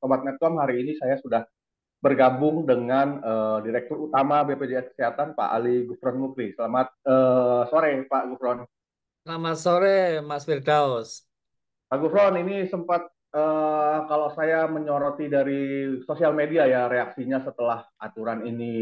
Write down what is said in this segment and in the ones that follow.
Sobat Medcom, hari ini saya sudah bergabung dengan uh, Direktur Utama BPJS Kesehatan Pak Ali Gufron Mukri. Selamat uh, sore Pak Gufron. Selamat sore Mas Firdaus. Pak Gufron, ini sempat uh, kalau saya menyoroti dari sosial media ya reaksinya setelah aturan ini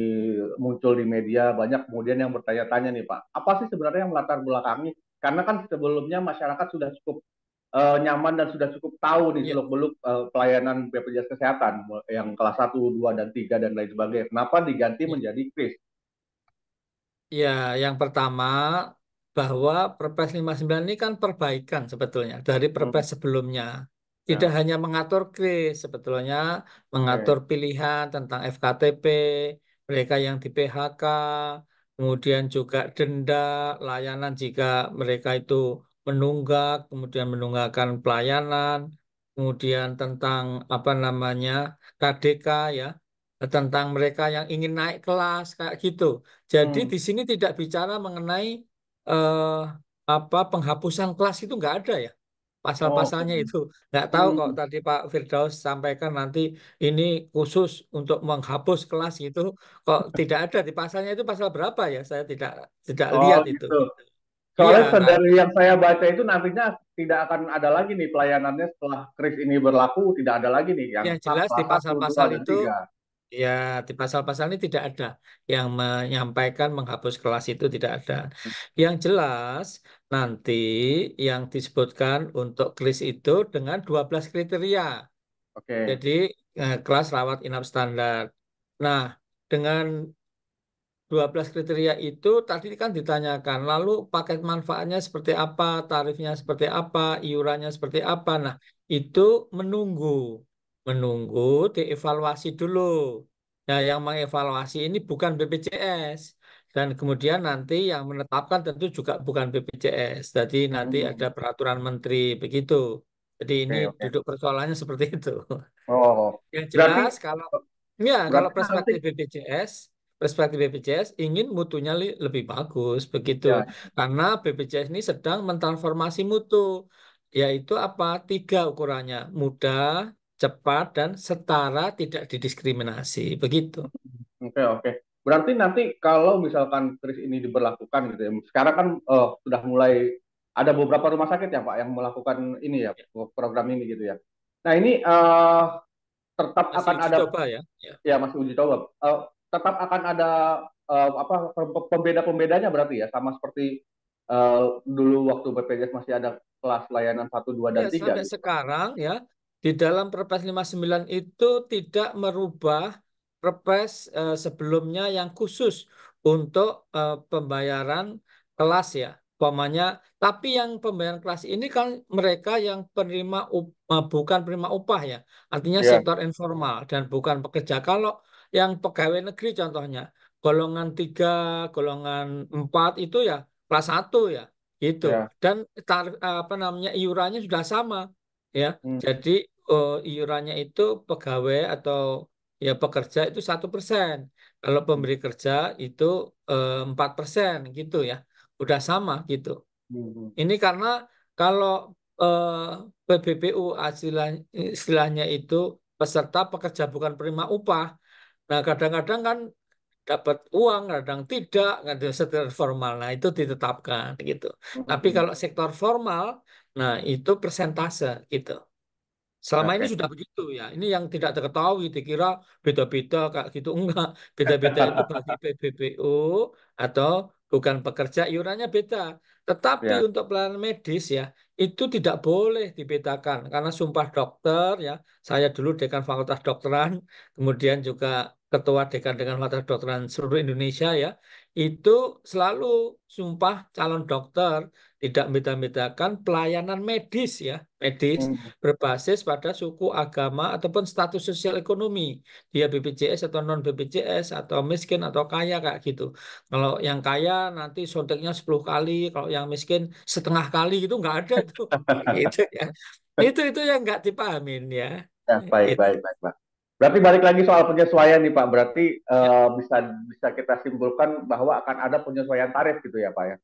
muncul di media banyak kemudian yang bertanya-tanya nih Pak, apa sih sebenarnya yang melatar belakangi? Karena kan sebelumnya masyarakat sudah cukup uh, nyaman dan sudah cukup tahu nih yeah. seluk-beluk uh, pelayanan BPJS kesehatan yang kelas 1, 2 dan 3 dan lain sebagainya. Kenapa diganti yeah. menjadi kris? Ya, yang pertama bahwa Perpres 59 ini kan perbaikan sebetulnya dari hmm. Perpres hmm. sebelumnya. Ya. Tidak ya. hanya mengatur kris, sebetulnya mengatur okay. pilihan tentang FKTP, mereka yang di PHK, kemudian juga denda, layanan jika mereka itu menunggak, kemudian menunggakan pelayanan, kemudian tentang apa namanya KDK ya, tentang mereka yang ingin naik kelas kayak gitu. Jadi hmm. di sini tidak bicara mengenai eh, apa penghapusan kelas itu nggak ada ya pasal-pasalnya oh. itu nggak tahu hmm. kok tadi Pak Firdaus sampaikan nanti ini khusus untuk menghapus kelas itu kok tidak ada di pasalnya itu pasal berapa ya saya tidak tidak oh, lihat gitu. itu Soalnya ya, dari kan? yang saya baca itu nantinya tidak akan ada lagi nih pelayanannya setelah kris ini berlaku tidak ada lagi nih yang ya, jelas di pasal-pasal itu ya di pasal-pasal ini tidak ada yang menyampaikan menghapus kelas itu tidak ada. Hmm. Yang jelas nanti yang disebutkan untuk kris itu dengan 12 kriteria. Oke. Jadi eh, kelas rawat inap standar. Nah, dengan 12 kriteria itu tadi kan ditanyakan, lalu paket manfaatnya seperti apa, tarifnya seperti apa, iurannya seperti apa. Nah, itu menunggu. Menunggu dievaluasi dulu. Nah, yang mengevaluasi ini bukan BPJS. Dan kemudian nanti yang menetapkan tentu juga bukan BPJS. Jadi nanti hmm. ada peraturan menteri begitu. Jadi ini okay, okay. duduk persoalannya seperti itu. Oh. Yang jelas ya, berarti, kalau ya kalau perspektif nanti. BPJS perspektif BPJS ingin mutunya lebih bagus begitu. Ya. Karena BPJS ini sedang mentransformasi mutu yaitu apa? Tiga ukurannya, mudah, cepat dan setara tidak didiskriminasi begitu. Oke, oke. Berarti nanti kalau misalkan kris ini diberlakukan gitu ya. Sekarang kan oh, sudah mulai ada beberapa rumah sakit ya Pak yang melakukan ini ya, ya. program ini gitu ya. Nah, ini uh, tetap masih akan uji ada coba ya. ya. Ya, masih uji coba. Uh, tetap akan ada uh, apa pembeda-pembedanya berarti ya sama seperti uh, dulu waktu BPJS masih ada kelas layanan satu dua dan ya, Sampai gitu. sekarang ya di dalam Perpres 59 itu tidak merubah Perpres uh, sebelumnya yang khusus untuk uh, pembayaran kelas ya umpamanya tapi yang pembayaran kelas ini kan mereka yang penerima up, bukan penerima upah ya artinya yeah. sektor informal dan bukan pekerja kalau yang pegawai negeri contohnya golongan tiga, golongan empat itu ya kelas satu ya gitu ya. dan tar, apa namanya iurannya sudah sama ya hmm. jadi uh, iurannya itu pegawai atau ya pekerja itu satu persen kalau pemberi kerja itu eh, empat persen gitu ya udah sama gitu hmm. ini karena kalau uh, eh, PBPU istilah, istilahnya itu peserta pekerja bukan penerima upah Nah kadang-kadang kan dapat uang, kadang tidak, kadang sektor formal. Nah itu ditetapkan gitu. Hmm. Tapi kalau sektor formal, nah itu persentase gitu. Selama okay. ini sudah begitu ya. Ini yang tidak terketahui, dikira beda-beda kayak gitu. Enggak, beda-beda itu bagi PBBU atau bukan pekerja iurannya beda. Tetapi ya. untuk pelayanan medis ya, itu tidak boleh dibedakan karena sumpah dokter ya saya dulu dekan fakultas dokteran kemudian juga ketua dekan dengan fakultas dokteran seluruh Indonesia ya itu selalu sumpah calon dokter tidak membedakan pelayanan medis ya medis hmm. berbasis pada suku agama ataupun status sosial ekonomi dia BPJS atau non BPJS atau miskin atau kaya kayak gitu kalau yang kaya nanti suntiknya 10 kali kalau yang miskin setengah kali itu nggak ada tuh gitu ya itu itu yang nggak dipahamin ya, ya baik, gitu. baik baik baik Berarti balik lagi soal penyesuaian nih Pak. Berarti uh, ya. bisa bisa kita simpulkan bahwa akan ada penyesuaian tarif gitu ya Pak ya.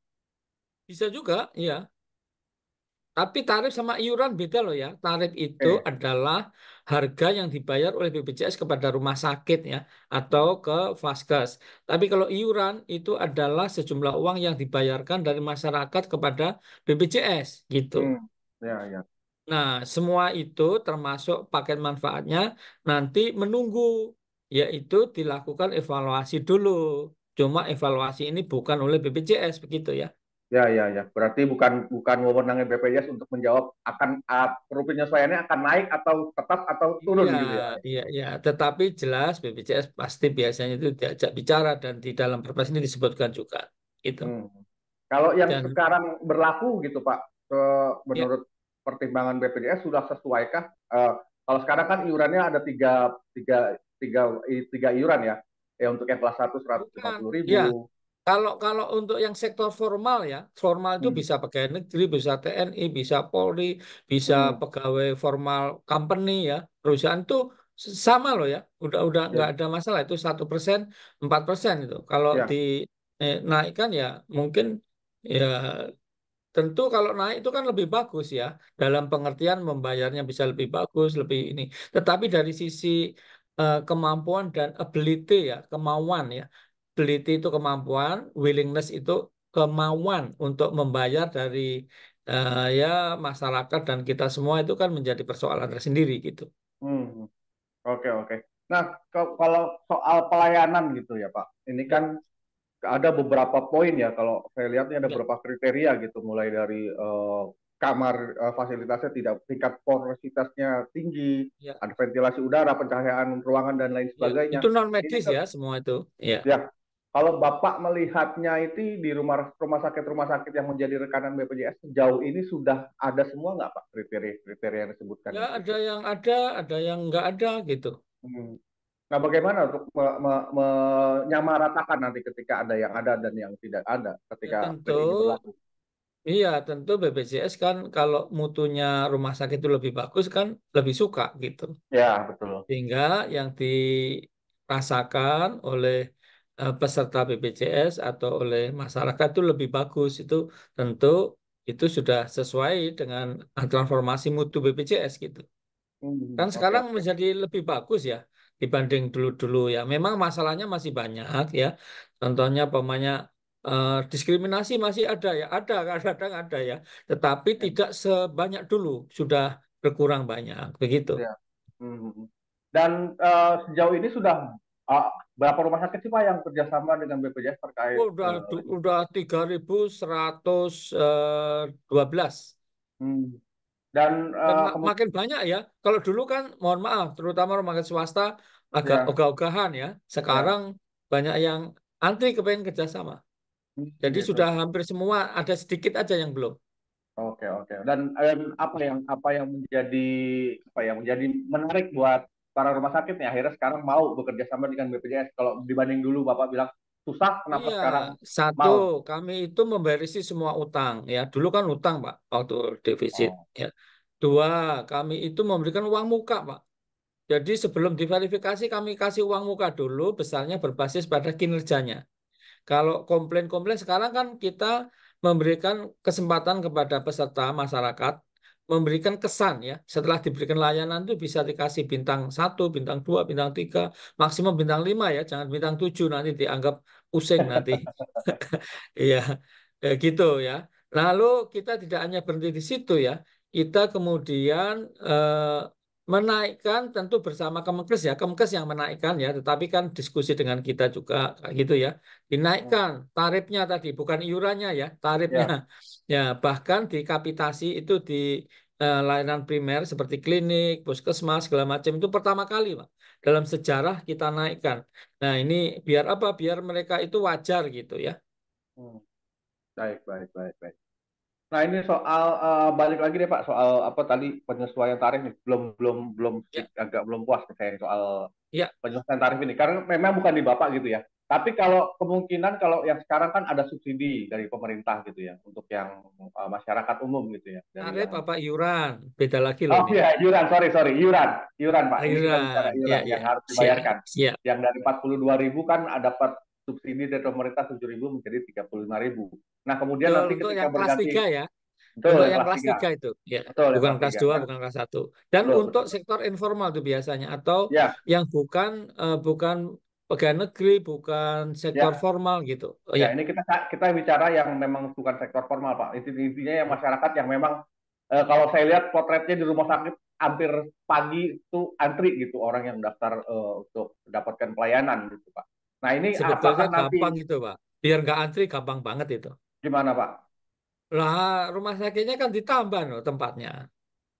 Bisa juga, iya. Tapi tarif sama iuran beda loh ya. Tarif itu eh. adalah harga yang dibayar oleh BPJS kepada rumah sakit ya atau ke vaskes. Tapi kalau iuran itu adalah sejumlah uang yang dibayarkan dari masyarakat kepada BPJS gitu. Hmm. Ya, ya. Nah, semua itu termasuk paket manfaatnya nanti menunggu, yaitu dilakukan evaluasi dulu. Cuma evaluasi ini bukan oleh BPJS begitu ya. Ya, ya, ya. Berarti bukan bukan wewenangnya BPJS untuk menjawab akan uh, penyesuaiannya akan naik atau tetap atau turun ya, gitu ya. Iya, iya. Tetapi jelas BPJS pasti biasanya itu diajak bicara dan di dalam perpres ini disebutkan juga. Itu. Hmm. Kalau yang dan, sekarang berlaku gitu Pak, ke, ya. menurut pertimbangan BPJS sudah sesuaikah? Uh, kalau sekarang kan iurannya ada tiga, tiga, tiga, tiga iuran ya, ya untuk yang kelas satu seratus lima puluh iya. ribu. Ya. Kalau kalau untuk yang sektor formal ya, formal itu hmm. bisa pegawai negeri, bisa TNI, bisa Polri, bisa hmm. pegawai formal company ya, perusahaan itu sama loh ya, udah udah ya. nggak ya. ada masalah itu satu persen, empat persen itu. Kalau ya. di eh, ya mungkin ya Tentu kalau naik itu kan lebih bagus ya, dalam pengertian membayarnya bisa lebih bagus, lebih ini. Tetapi dari sisi uh, kemampuan dan ability ya, kemauan ya. Ability itu kemampuan, willingness itu kemauan untuk membayar dari uh, ya masyarakat dan kita semua itu kan menjadi persoalan tersendiri gitu. Hmm. Oke, oke. Nah, kalau soal pelayanan gitu ya, Pak. Ini kan ada beberapa poin ya kalau saya lihat ini ada ya. beberapa kriteria gitu mulai dari uh, kamar uh, fasilitasnya tidak tingkat porositasnya tinggi, ya. ada ventilasi udara, pencahayaan ruangan dan lain ya, sebagainya. Ya, itu non medis ya semua itu. Ya. ya. Kalau Bapak melihatnya itu di rumah rumah sakit rumah sakit yang menjadi rekanan BPJS sejauh ini sudah ada semua nggak Pak kriteria kriteria yang disebutkan? Ya ada yang ada, ada yang nggak ada gitu. Hmm. Nah, bagaimana untuk me, me, menyamaratakan nanti ketika ada yang ada dan yang tidak ada ketika ya, tentu berlaku? Iya, tentu BPJS kan kalau mutunya rumah sakit itu lebih bagus kan lebih suka gitu. Ya, betul. Sehingga yang dirasakan oleh e, peserta BPJS atau oleh masyarakat itu lebih bagus itu tentu itu sudah sesuai dengan transformasi mutu BPJS gitu. Hmm, kan sekarang menjadi lebih bagus ya dibanding dulu-dulu ya. Memang masalahnya masih banyak ya. Contohnya pemainnya uh, eh, diskriminasi masih ada ya, ada kadang-kadang ada ya, tetapi ya. tidak sebanyak dulu, sudah berkurang banyak begitu. Ya. Hmm. Dan uh, sejauh ini sudah uh, berapa rumah sakit sih Pak yang kerjasama dengan BPJS terkait? Oh, udah uh, udah 3.112. Hmm. Dan, uh, makin banyak ya. Kalau dulu kan, mohon maaf, terutama rumah sakit swasta agak ya. ogah-ogahan ya. Sekarang ya. banyak yang antri kepengen kerjasama. Hmm, Jadi ya, sudah hampir semua, ada sedikit aja yang belum. Oke oke. Dan um, apa yang apa yang menjadi apa yang menjadi menarik buat para rumah sakit nih akhirnya sekarang mau bekerja sama dengan BPJS. Kalau dibanding dulu Bapak bilang susah kenapa iya. sekarang satu mau? kami itu memberisi semua utang ya dulu kan utang pak waktu defisit oh. ya dua kami itu memberikan uang muka pak jadi sebelum diverifikasi kami kasih uang muka dulu besarnya berbasis pada kinerjanya kalau komplain-komplain sekarang kan kita memberikan kesempatan kepada peserta masyarakat memberikan kesan ya. Setelah diberikan layanan itu bisa dikasih bintang satu bintang dua bintang tiga maksimum bintang lima ya, jangan bintang tujuh nanti dianggap pusing nanti. Iya. ya, gitu ya. Lalu kita tidak hanya berhenti di situ ya. Kita kemudian eh, menaikkan tentu bersama Kemkes ya, Kemkes yang menaikkan ya, tetapi kan diskusi dengan kita juga gitu ya. Dinaikkan ya. tarifnya tadi, bukan iurannya ya, tarifnya. Ya, ya bahkan dikapitasi itu di uh, layanan primer seperti klinik, puskesmas segala macam itu pertama kali, Pak. Dalam sejarah kita naikkan. Nah, ini biar apa? Biar mereka itu wajar gitu ya. Hmm. Baik, baik, baik, baik. Nah ini soal uh, balik lagi deh Pak soal apa tadi penyesuaian tarif nih belum belum belum ya. agak belum puas nih saya soal ya. penyesuaian tarif ini karena memang bukan di Bapak gitu ya. Tapi kalau kemungkinan kalau yang sekarang kan ada subsidi dari pemerintah gitu ya untuk yang uh, masyarakat umum gitu ya. Dari Tarif yang... apa iuran? Beda lagi loh. Oh iya, iuran, sorry sorry, iuran, iuran Pak. Ah, iuran, iuran, ya, ya, yang harus dibayarkan. Ya. Yang dari 42 ribu kan dapat subsidi dari pemerintah 7 ribu menjadi 35 ribu. Nah, kemudian betul, nanti untuk ketika yang berganti kelas 3 ya. Betul, untuk yang kelas 3, itu. Ya. Betul, bukan kelas 2, bukan kelas 1. Dan betul. untuk sektor informal itu biasanya atau ya. yang bukan uh, bukan pegawai negeri, bukan sektor ya. formal gitu. Oh, ya, ya, ini kita kita bicara yang memang bukan sektor formal, Pak. Intinya yang masyarakat yang memang uh, kalau saya lihat potretnya di rumah sakit hampir pagi itu antri gitu orang yang daftar uh, untuk mendapatkan pelayanan gitu, Pak. Nah, ini sebetulnya gampang nanti... gitu, Pak. Biar nggak antri gampang banget itu di mana Pak? Lah rumah sakitnya kan ditambah loh tempatnya.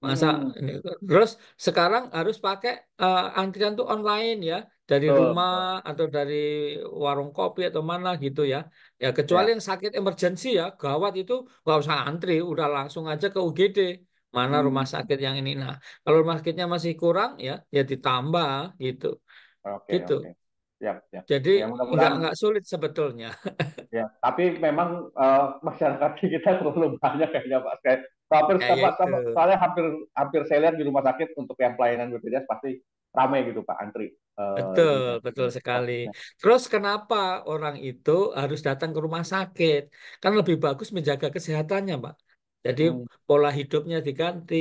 Masa hmm. ini. terus sekarang harus pakai uh, antrian tuh online ya dari rumah atau dari warung kopi atau mana gitu ya. Ya, ya. kecuali yang sakit emergensi ya, gawat itu nggak usah antri, udah langsung aja ke UGD. Mana hmm. rumah sakit yang ini? Nah, kalau rumah sakitnya masih kurang ya, ya ditambah gitu. Okay, gitu. Okay. Ya, ya. Jadi ya, nggak nggak sulit sebetulnya. ya, tapi memang uh, masyarakat kita terlalu banyak kayaknya Pak. Kayak, hampir sama, sama, soalnya hampir hampir saya lihat di rumah sakit untuk yang pelayanan BPJS pasti ramai gitu Pak antri. Eh, betul, betul sekali. Terus kenapa orang itu harus datang ke rumah sakit? Kan lebih bagus menjaga kesehatannya, Pak. Jadi hmm. pola hidupnya diganti,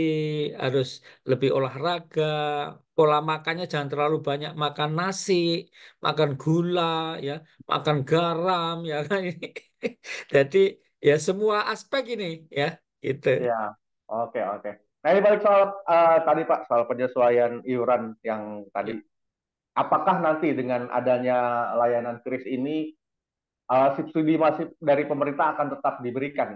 harus lebih olahraga, pola makannya jangan terlalu banyak makan nasi, makan gula, ya, makan garam, ya kan Jadi ya semua aspek ini, ya, gitu. Ya, oke oke. Nah ini balik soal uh, tadi Pak soal penyesuaian iuran yang tadi. Ya. Apakah nanti dengan adanya layanan kris ini uh, subsidi masih dari pemerintah akan tetap diberikan?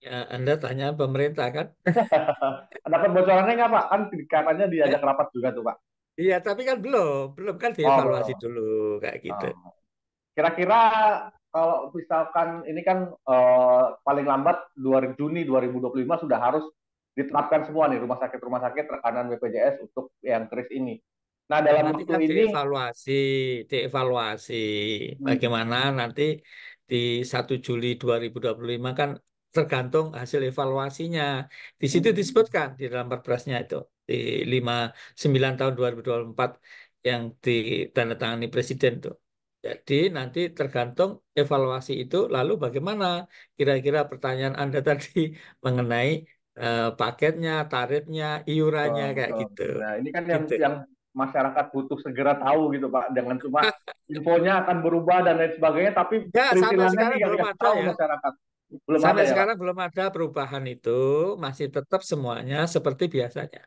Ya, Anda tanya pemerintah kan? Dapat bocorannya nggak Pak? Kan katanya diajak rapat juga tuh Pak. Iya, tapi kan belum, belum kan oh, dievaluasi oh, dulu kayak gitu. Oh. Kira-kira kalau misalkan ini kan eh, paling lambat 2 Juni 2025 sudah harus diterapkan semua nih rumah sakit rumah sakit rekanan BPJS untuk yang kris ini. Nah, ya, dalam nanti waktu kan ini dievaluasi, dievaluasi hmm. bagaimana nanti di 1 Juli 2025 kan tergantung hasil evaluasinya. Di situ hmm. disebutkan di dalam perpresnya itu di 59 tahun 2024 yang ditandatangani presiden tuh. Jadi nanti tergantung evaluasi itu lalu bagaimana kira-kira pertanyaan Anda tadi mengenai uh, paketnya, tarifnya, iurannya oh, kayak oh. gitu. Nah, ini kan yang gitu. yang masyarakat butuh segera tahu gitu Pak. dengan cuma infonya akan berubah dan lain sebagainya tapi ya, sampai sekarang belum ada tahu ya. masyarakat belum sampai ada, ya, sekarang ya, belum ada perubahan itu masih tetap semuanya seperti biasanya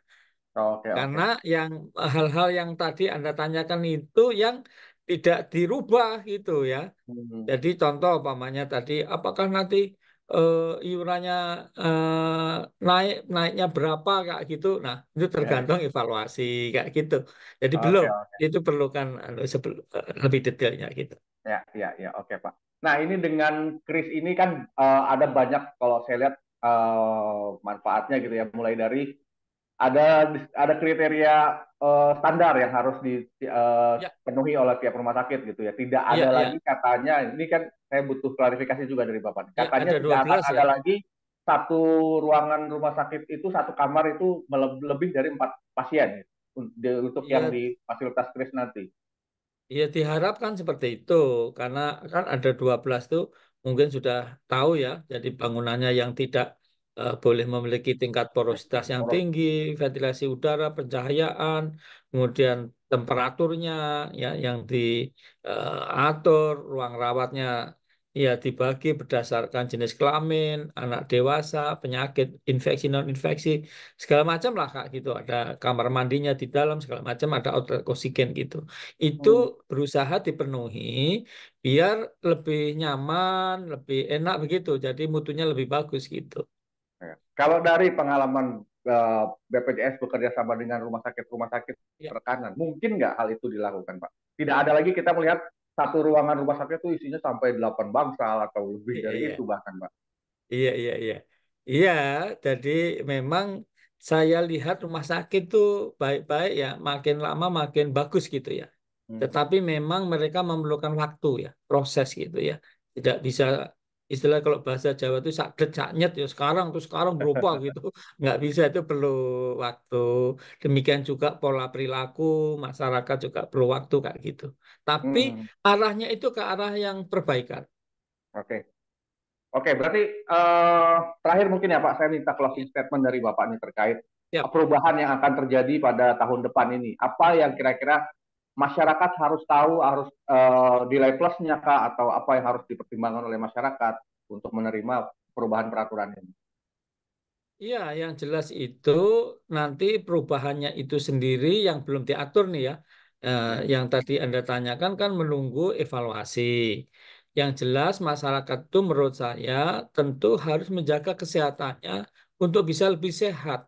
oh, okay, karena yang hal-hal yang tadi anda tanyakan itu yang tidak dirubah gitu ya hmm. jadi contoh umpamanya tadi apakah nanti uh, iurannya uh, naik naiknya berapa kayak gitu nah itu ya. tergantung yeah. evaluasi kayak gitu jadi okay, belum okay. itu perlukan anu, sebelum, eh, lebih detailnya gitu ya ya ya oke okay, pak Nah ini dengan Kris ini kan uh, ada banyak kalau saya lihat uh, manfaatnya gitu ya. Mulai dari ada ada kriteria uh, standar yang harus ya. dipenuhi uh, ya. oleh tiap rumah sakit gitu ya. Tidak ya, ada ya, lagi ya. katanya ini kan saya butuh klarifikasi juga dari Bapak. Ya, katanya ya, ada 12, tidak ya. ada lagi satu ruangan rumah sakit itu satu kamar itu lebih dari empat pasien untuk yang di fasilitas Kris nanti. Ya diharapkan seperti itu karena kan ada 12 tuh mungkin sudah tahu ya jadi bangunannya yang tidak uh, boleh memiliki tingkat porositas yang tinggi, ventilasi udara, pencahayaan, kemudian temperaturnya ya yang diatur, eh, uh, ruang rawatnya ya dibagi berdasarkan jenis kelamin, anak dewasa, penyakit, infeksi non infeksi, segala macam lah kak gitu. Ada kamar mandinya di dalam segala macam, ada outlet oksigen gitu. Itu oh. berusaha dipenuhi biar lebih nyaman, lebih enak begitu. Jadi mutunya lebih bagus gitu. Ya. Kalau dari pengalaman eh, BPJS bekerja sama dengan rumah sakit-rumah sakit ya. rekanan. Mungkin nggak hal itu dilakukan, Pak? Tidak ada lagi kita melihat satu ruangan rumah sakit itu isinya sampai delapan bangsa atau lebih iya, dari iya. itu bahkan pak. Iya iya iya. Iya, jadi memang saya lihat rumah sakit tuh baik-baik ya, makin lama makin bagus gitu ya. Hmm. Tetapi memang mereka memerlukan waktu ya, proses gitu ya. Tidak bisa istilah kalau bahasa Jawa itu sak decaknya ya sekarang tuh sekarang berubah gitu nggak bisa itu perlu waktu demikian juga pola perilaku masyarakat juga perlu waktu kayak gitu tapi hmm. arahnya itu ke arah yang perbaikan oke okay. oke okay, berarti uh, terakhir mungkin ya Pak saya minta closing statement dari Bapak ini terkait Yep. Ya. Eh, perubahan yang akan terjadi pada tahun depan ini apa yang kira-kira masyarakat harus tahu harus uh, nilai plusnya kah atau apa yang harus dipertimbangkan oleh masyarakat untuk menerima perubahan peraturan ini? Iya, yang jelas itu nanti perubahannya itu sendiri yang belum diatur nih ya. Uh, yang tadi Anda tanyakan kan menunggu evaluasi. Yang jelas masyarakat itu menurut saya tentu harus menjaga kesehatannya untuk bisa lebih sehat.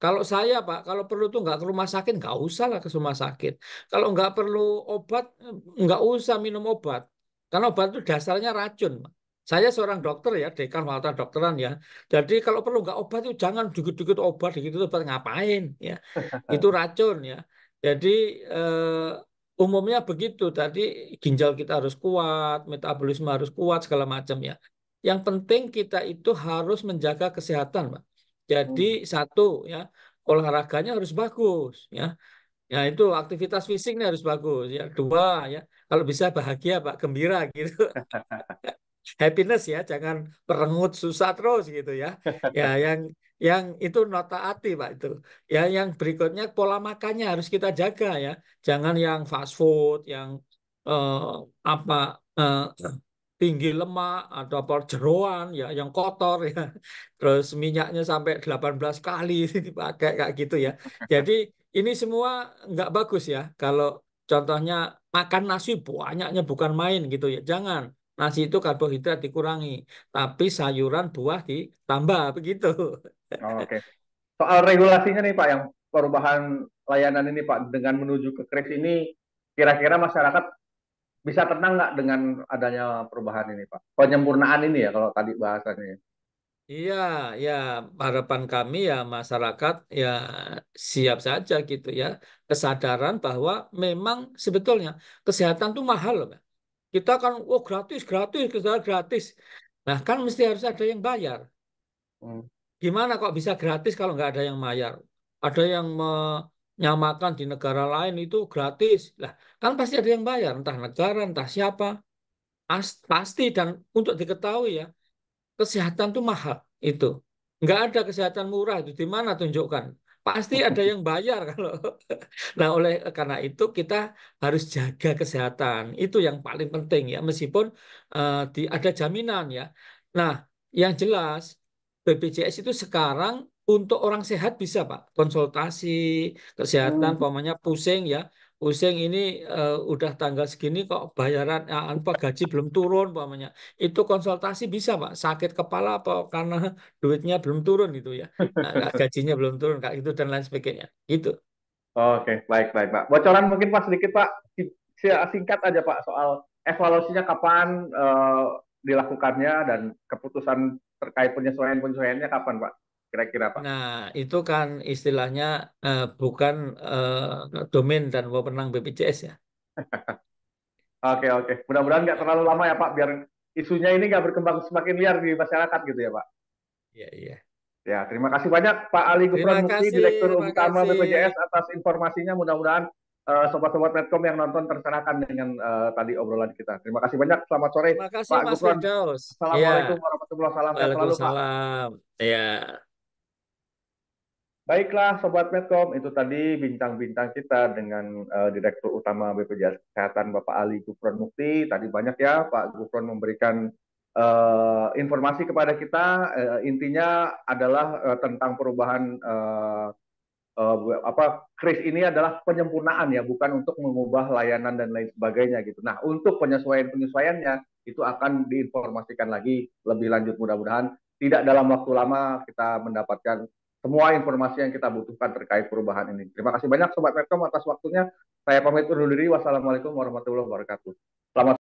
Kalau saya Pak, kalau perlu tuh nggak ke rumah sakit, nggak usah lah ke rumah sakit. Kalau nggak perlu obat, nggak usah minum obat. Karena obat itu dasarnya racun. Saya seorang dokter ya, dekan fakultas dokteran ya. Jadi kalau perlu nggak obat itu jangan dikit-dikit obat, dikit obat ngapain ya. Itu racun ya. Jadi eh, umumnya begitu. Tadi ginjal kita harus kuat, metabolisme harus kuat segala macam ya. Yang penting kita itu harus menjaga kesehatan, Pak. Jadi hmm. satu ya olahraganya harus bagus ya. Ya itu aktivitas fisiknya harus bagus ya. Dua ya kalau bisa bahagia pak gembira gitu. Happiness ya jangan perengut susah terus gitu ya. Ya yang yang itu nota hati pak itu ya yang berikutnya pola makannya harus kita jaga ya jangan yang fast food yang eh, apa eh, tinggi lemak, ada perjeroan ya yang kotor ya. Terus minyaknya sampai 18 kali dipakai kayak gitu ya. Jadi ini semua nggak bagus ya kalau contohnya makan nasi banyaknya bukan main gitu ya. Jangan. Nasi itu karbohidrat dikurangi, tapi sayuran buah ditambah begitu. Oh, Oke. Okay. Soal regulasinya nih Pak yang perubahan layanan ini Pak dengan menuju ke kris ini kira-kira masyarakat bisa tenang nggak dengan adanya perubahan ini Pak? Penyempurnaan ini ya kalau tadi bahasannya. Ya. Iya, ya harapan kami ya masyarakat ya siap saja gitu ya kesadaran bahwa memang sebetulnya kesehatan tuh mahal loh. Kita kan oh gratis gratis kesehatan gratis. Nah kan mesti harus ada yang bayar. Hmm. Gimana kok bisa gratis kalau nggak ada yang bayar? Ada yang me Nyamakan di negara lain itu gratis. Lah, kan pasti ada yang bayar, entah negara, entah siapa. As, pasti dan untuk diketahui ya, kesehatan itu mahal itu. Enggak ada kesehatan murah itu di mana tunjukkan. Pasti ada yang bayar kalau. Nah, oleh karena itu kita harus jaga kesehatan. Itu yang paling penting ya, meskipun uh, di, ada jaminan ya. Nah, yang jelas BPJS itu sekarang untuk orang sehat bisa Pak, konsultasi kesehatan, hmm. pusing ya, pusing ini uh, udah tanggal segini kok bayaran uh, apa gaji belum turun pokoknya itu konsultasi bisa pak sakit kepala apa karena duitnya belum turun gitu ya nah, gajinya belum turun kayak gitu dan lain sebagainya gitu oke baik baik pak bocoran mungkin pak sedikit pak singkat aja pak soal evaluasinya kapan uh, dilakukannya dan keputusan terkait penyesuaian penyesuaiannya kapan pak kira-kira Pak. Nah, itu kan istilahnya uh, bukan uh, domain dan wewenang BPJS ya. Oke, oke. Mudah-mudahan nggak terlalu lama ya Pak, biar isunya ini nggak berkembang semakin liar di masyarakat gitu ya Pak. Iya, iya. Ya, terima kasih banyak Pak Ali Gubran Mukti, Direktur Utama BPJS atas informasinya. Mudah-mudahan uh, sobat-sobat Medcom yang nonton tercerahkan dengan uh, tadi obrolan kita. Terima kasih banyak. Selamat sore. kasih Pak Mas Assalamualaikum ya. warahmatullahi wabarakatuh. Waalaikumsalam. Ya. Baiklah Sobat Medcom, itu tadi bincang-bincang kita dengan uh, Direktur Utama BPJS Kesehatan Bapak Ali Gufron Mukti. Tadi banyak ya Pak Gufron memberikan uh, informasi kepada kita. Uh, intinya adalah uh, tentang perubahan uh, uh, apa kris ini adalah penyempurnaan ya, bukan untuk mengubah layanan dan lain sebagainya gitu. Nah, untuk penyesuaian-penyesuaiannya itu akan diinformasikan lagi lebih lanjut mudah-mudahan tidak dalam waktu lama kita mendapatkan semua informasi yang kita butuhkan terkait perubahan ini. Terima kasih banyak Sobat Medcom atas waktunya. Saya pamit undur diri. Wassalamualaikum warahmatullahi wabarakatuh. Selamat